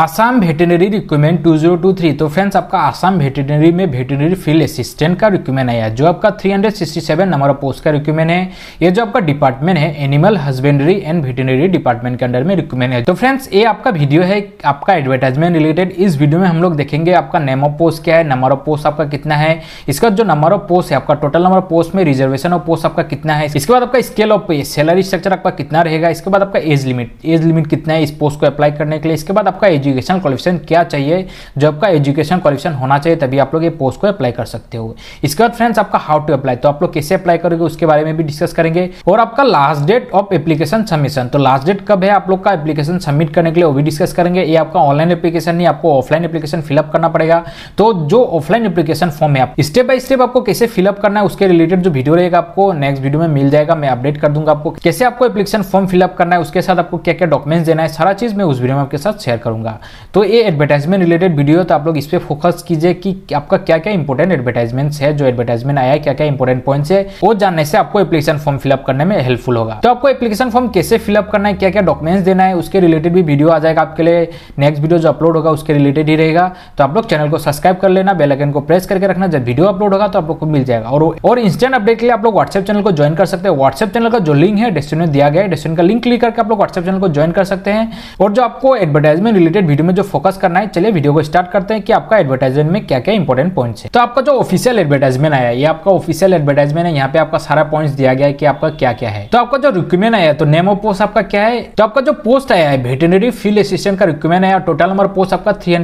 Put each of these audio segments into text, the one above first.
Assam veterinary recruitment 2023 तो friends आपका Assam veterinary में वेटेनरी फील्ड असिस्टेंट का रिक्रूटमेंट आया जो आपका 367 नंबर पोस्ट का रिक्रूटमेंट है ये जो आपका डिपार्टमेंट है animal husbandry and veterinary department के अंडर में रिक्रूटमेंट है तो फ्रेंड्स ये आपका वीडियो है आपका एडवर्टाइजमेंट रिलेटेड इस वीडियो में हम लोग देखेंगे आपका नेम ऑफ पोस्ट क्या है नंबर ऑफ पोस्ट आपका कितना है इसका जो नंबर ऑफ पोस्ट है आपका टोटल नंबर ऑफ पोस्ट में रिजर्वेशन ऑफ पोस्ट आपका कितना है इसके बाद आपका स्केल ऑफ सैलरी स्ट्रक्चर आपका कितना रहेगा इसके बाद आपका एज लिमिट एज लिमिट कितना है इस पोस्ट को अप्लाई करने के लिए इसके बाद आपका एजुकेशन क्वालिफिकेशन क्या चाहिए जो आपका एजुकेशन क्वालिफिकेशन होना चाहिए तभी आप लोग ये पोस्ट को अप्लाई कर सकते हो इसके बाद फ्रेंड्स आपका हाउ टू अप्लाई तो आप लोग कैसे अप्लाई करोगे उसके बारे में भी डिस्कस करेंगे और आपका last date of application submission तो लास्ट डेट कब है आप लोग का एप्लीकेशन सबमिट करने के लिए वो भी डिस्कस करेंगे ये आपका ऑनलाइन एप्लीकेशन नहीं आपको ऑफलाइन एप्लीकेशन फिलअप करना पड़ेगा तो जो ऑफलाइन एप्लीकेशन फॉर्म है आप स्टेप बाय स्टेप आपको कैसे फिलअप करना है उसके रिलेटेड जो वीडियो रहेगा आपको नेक्स्ट वीडियो में मिल जाएगा मैं अपडेट कर दूंगा आपको कैसे आपको एप्लीकेशन फॉर्म फिलअप करना है उसके साथ आपको क्या क्या डॉक्यूमेंट्स देना है सारा चीज मैं उस वीडियो में आपके साथ शेयर करूंगा होगा तो ये एडवर्टाइजमेंट रिलेटेड वीडियो तो आप लोग इस पर फोकस कीजिए कि आपका क्या क्या इंपॉर्टेंट एडवर्टाइजमेंट्स है जो एडवर्टाइजमेंट आया है क्या क्या इंपॉर्टेंट पॉइंट्स है वो जानने से आपको एप्लीकेशन फॉर्म फिलअप करने में हेल्पफुल होगा तो आपको एप्लीकेशन फॉर्म कैसे फिलअप करना है क्या क्या डॉक्यूमेंट्स देना है उसके रिलेटेड भी वीडियो आ जाएगा आपके लिए नेक्स्ट वीडियो जो अपलोड होगा उसके रिलेटेड ही रहेगा तो आप लोग चैनल को सब्सक्राइब कर लेना बेलाइकन को प्रेस करके रखना जब वीडियो अपलोड होगा तो आप लोग को मिल जाएगा और और इंस्टेंट अपडेट के लिए आप लोग व्हाट्सएप चैनल को ज्वाइन कर सकते हैं व्हाट्सएप चैनल का जो लिंक है डिस्क्रिप्शन में दिया गया है डिस्क्रिप्शन का लिंक क्लिक करके आप लोग व्हाट्सएप चैनल को ज्वाइन कर सकते हैं और जो आपको एडवर्टाइजमेंट रिलेटेड रिलेटेड वीडियो में जो फोकस करना है चलिए वीडियो को स्टार्ट करते हैं कि आपका एडवर्टाइजमेंट में क्या क्या इंपॉर्टेंट पॉइंट है तो आपका जो ऑफिशियल एडवर्टाइजमेंट आया ये आपका ऑफिशियल एडवर्टाइजमेंट है यहाँ पे आपका सारा पॉइंट दिया गया है कि आपका क्या क्या है तो आपका जो रिक्यूमेंट आया तो नेम ऑफ पोस्ट आपका क्या है तो आपका जो पोस्ट आया है वेटनरी फील्ड असिस्टेंट का रिक्यूमेंट आया टोटल नंबर पोस्ट आपका थ्री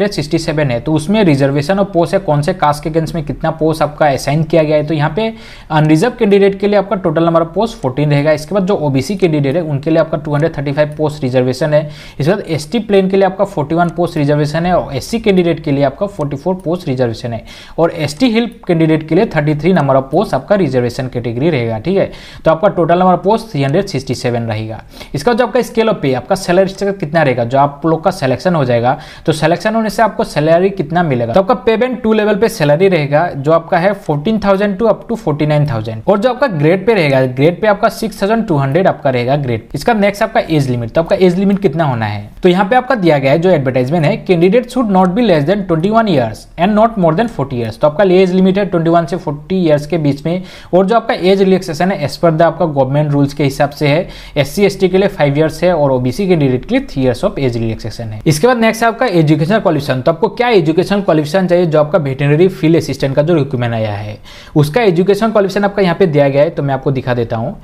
है तो उसमें रिजर्वेशन ऑफ पोस्ट है कौन से कास्ट के अगेंस्ट में कितना पोस्ट आपका असाइन किया गया है तो यहाँ पे अनरिजर्व कैंडिडेट के लिए आपका total number of post fourteen रहेगा इसके बाद जो ओबीसी कैंडिडेट है उनके लिए आपका टू पोस्ट रिजर्वेशन है इसके बाद एस प्लेन के लिए आपका 41 पोस्ट रिजर्वेशन है और एस कैंडिडेट के लिए आपका 44 पोस्ट रिजर्वेशन है और एसटी हिल्प कैंडिडेट के लिए 33 नंबर ऑफ पोस्ट आपका रिजर्वेशन कैटेगरी रहेगा ठीक है तो आपका टोटल नंबर पोस्ट थ्री रहेगा इसका जो आपका स्केल ऑफ पे आपका सैलरी स्ट्रक्चर कितना रहेगा जो आप लोग का सिलेक्शन हो जाएगा तो सिलेक्शन होने से आपको सैलरी कितना मिलेगा तो आपका payment two level pay salary रहेगा जो आपका है 14,000 टू अप टू 49,000 और जो आपका ग्रेड पे रहेगा ग्रेड पे आपका 6,200 आपका रहेगा ग्रेड इसका नेक्स्ट आपका एज लिमिट तो आपका एज लिमिट कितना होना है तो यहाँ पे आपका दिया गया है जो एडवर्टाइजमेंट है candidate should not be less than 21 years and not more than 40 years तो आपका एज लिमिट है 21 से 40 इयर्स के बीच में और जो आपका एज रिलेक्सेशन है एज पर द आपका गवर्नमेंट रूल्स के हिसाब से है एस सी के लिए फाइव ईयर्स है और ओबीसी कैंडिडेट के लिए three years of age relaxation है इसके बाद नेक्स्ट है आपका एजुकेशन क्वालिफिकेशन तो आपको क्या एजुकेशन क्वालिफिकेशन चाहिए जो आपका वेटनरी फील्ड असिस्टेंट का जो रिक्रूटमेंट आया है उसका एजुकेशन क्वालिफिकेशन आपका यहाँ पे दिया गया है तो मैं आपको दिखा देता हूँ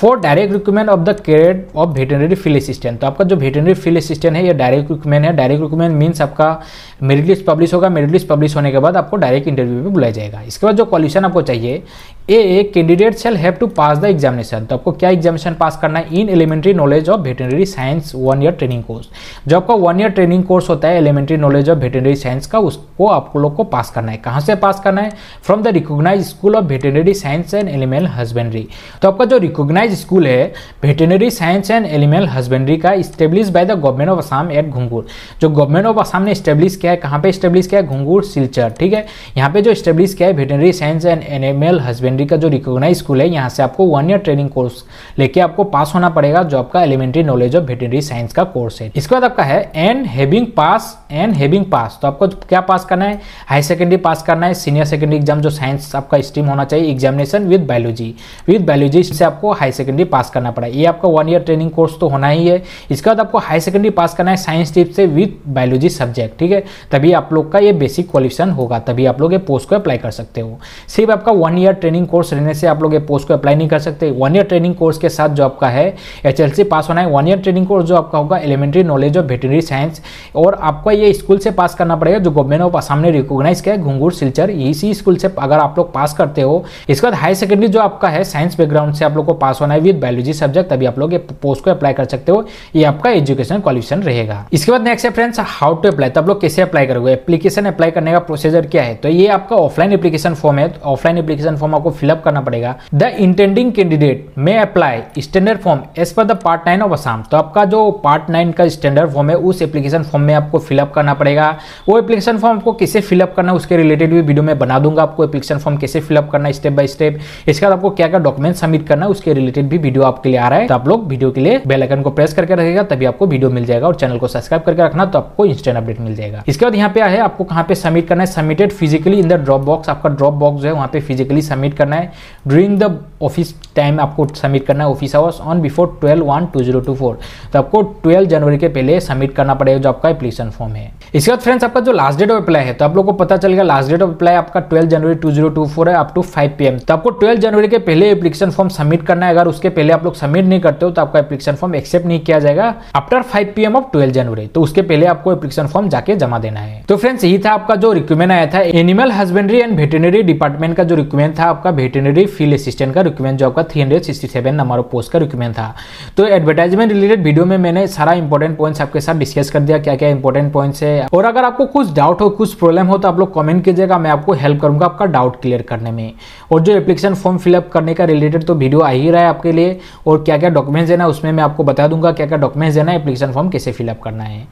for direct recruitment of the कैरेट ऑफ वेटनरी फील्ड असिस्टेंट तो आपका जो वेटनरी फील्ड असिस्टेंट है या डायरेक्ट रिक्रूटमेंट है है डायरेक्ट रिक्रूटमेंट मीन्स आपका मेरिट लिस्ट पब्लिश होगा मेरिट लिस्ट पब्लिश होने के बाद आपको डायरेक्ट इंटरव्यू में बुलाया जाएगा इसके बाद जो क्वालिफिकेशन आपको चाहिए a candidate shall have to pass the examination तो आपको क्या एग्जामिनेशन पास करना है in elementary knowledge of veterinary science one year training course जो आपका वन ईयर ट्रेनिंग कोर्स होता है elementary knowledge of veterinary science का उसको आप लोग को पास करना है कहाँ से पास करना है from the recognise school of veterinary science and animal husbandry तो आपका जो रिकोगनाइज स्कूल है veterinary science and animal husbandry का establish by the government of Assam at Ghungoor जो गवर्नमेंट ऑफ आसाम ने स्टेब्लिश किया है कहाँ पे स्टेब्लिश किया है घुंगूर सिलचर ठीक है यहाँ पे जो स्टेब्लिश किया है veterinary science and animal husbandry secondary का जो रिकोगनाइज स्कूल है यहाँ से आपको वन ईयर ट्रेनिंग कोर्स लेके आपको पास होना पड़ेगा जो आपका elementary knowledge of veterinary science का कोर्स है इसके बाद आपका है an having pass an having pass तो आपको क्या पास करना है हाई सेकेंडरी पास करना है सीनियर सेकेंडरी एग्जाम जो साइंस आपका स्ट्रीम होना चाहिए examination with biology with biology से आपको हाई सेकेंडरी पास करना पड़ा ये आपका वन ईयर ट्रेनिंग कोर्स तो होना ही है इसके बाद आपको हाई सेकेंडरी पास करना है साइंस ट्रिप से विद बायोलॉजी सब्जेक्ट ठीक है तभी आप लोग का ये बेसिक क्वालिफिकेशन होगा तभी आप लोग ये पोस्ट को अप्लाई कर सकते हो सिर्फ आपका one year training training course रहने से आप लोग ये पोस्ट को अप्लाई नहीं कर सकते वन ईयर ट्रेनिंग कोर्स के साथ जो आपका है एच पास होना है वन ईयर ट्रेनिंग कोर्स जो आपका होगा elementary knowledge of veterinary science और आपको ये स्कूल से पास करना पड़ेगा जो गवर्नमेंट ऑफ आसाम ने रिकोगनाइज किया है घुंगूर सिलचर इसी स्कूल से अगर आप लोग पास करते हो इसके बाद हाई सेकेंडरी जो आपका है साइंस बैकग्राउंड से आप लोग को पास होना है विद बायोलॉजी सब्जेक्ट तभी आप लोग ये पोस्ट को अप्लाई कर सकते हो ये आपका एजुकेशन क्वालिफिकेशन रहेगा इसके बाद नेक्स्ट है फ्रेंड्स हाउ टू अप्लाई तो आप लोग कैसे अप्लाई करोगे एप्लीकेशन अप्लाई करने का प्रोसीजर क्या है तो ये आपका ऑफलाइन एप्लीकेशन फॉर्म है ऑफलाइन एप्लीकेशन फॉर्म आपको फिलअप करना पड़ेगा the intending candidate may apply standard form as per the part nine of Assam तो आपका जो पार्ट नाइन का स्टैंडर्ड फॉर्म है उस एप्लीकेशन फॉर्म में आपको फिलअप करना पड़ेगा वो एप्लीकेशन फॉर्म आपको कैसे फिलअप करना उसके रिलेटेड भी वीडियो में बना दूंगा आपको एप्लीकेशन फॉर्म कैसे फिलअप करना स्टेप बाय स्टेप इसके बाद आपको क्या क्या डॉक्यूमेंट सबमिट करना उसके रिलेटेड भी वीडियो आपके लिए आ रहा है तो आप लोग वीडियो के लिए बेलाइकन को प्रेस करके रखेगा तभी आपको वीडियो मिल जाएगा और चैनल को सब्सक्राइब करके रखना तो आपको इंस्टेंट अपडेट मिल जाएगा इसके बाद यहाँ पे है आपको कहाँ पे सबमिट करना है submitted physically in the drop box आपका ड्रॉप बॉक्स जो है वहाँ पे फिजिकली सबमिट करना है ड्यूरिंग द ऑफिस टाइम आपको सबमिट करना है office hours on before twelve one two zero two four तो आपको ट्वेल्व जनवरी के पहले सबमिट करना पड़ेगा जो आपका एप्लीकेशन फॉर्म है इसके बाद फ्रेंड्स आपका जो लास्ट डेट ऑफ अप्लाई है तो आप लोग को पता चलेगा लास्ट डेट ऑफ अप्लाई आपका ट्वेल्व जनवरी टू जीरो टू फोर है up to five P M तो आपको ट्वेल्व जनवरी के पहले एप्लीकेशन फॉर्म सबमिट करना है अगर उसके पहले आप लोग सबमिट नहीं करते हो तो आपका एप्लीकेशन फॉर्म एक्सेप्ट नहीं किया जाएगा after five P M of twelve जनवरी तो उसके पहले आपको एप्लीकेशन फॉर्म जाके जमा देना है तो फ्रेंड्स यही था आपका जो रिक्वेमेंट आया था animal husbandry and veterinary department का जो रिक्वेमेंट था आपका वेटनरी फील्ड असिस्टेंट का रिक्वायरमेंट जॉब का 367 नंबर ऑफ पोस्ट का रिक्वायरमेंट था तो एडवर्टाइजमेंट रिलेटेड वीडियो में मैंने सारा इंपॉर्टेंट पॉइंट्स आपके साथ डिस्कस कर दिया क्या क्या इंपॉर्टेंट पॉइंट्स है और अगर आपको कुछ डाउट हो कुछ प्रॉब्लम हो तो आप लोग कॉमेंट कीजिएगा मैं आपको हेल्प करूंगा आपका डाउट क्लियर करने में और जो एप्लीकेशन फॉर्म फिलअप करने का रिलेटेड तो वीडियो आ ही रहा है आपके लिए और क्या क्या डॉक्यूमेंट्स देना है उसमें मैं आपको बता दूंगा क्या क्या डॉक्यूमेंट्स देना है एप्लीकेशन फॉर्म कैसे फिलअप करना है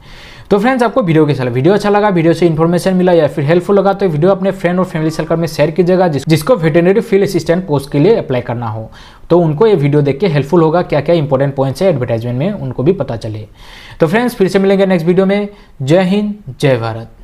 तो फ्रेंड्स आपको वीडियो कैसा लगा वीडियो अच्छा लगा वीडियो से इन्फॉर्मेशन मिला या फिर हेल्पफुल लगा तो वीडियो अपने फ्रेंड और फैमिली सर्कल में शेयर कीजिएगा जिस, जिसको वेटेनरी फील्ड असिस्टेंट पोस्ट के लिए अप्लाई करना हो तो उनको ये वीडियो देख के हेल्पफुल होगा क्या क्या इंपॉर्टेंट पॉइंट्स है एडवर्टाइजमेंट में उनको भी पता चले तो फ्रेंड्स फिर से मिलेंगे नेक्स्ट वीडियो में जय हिंद जय भारत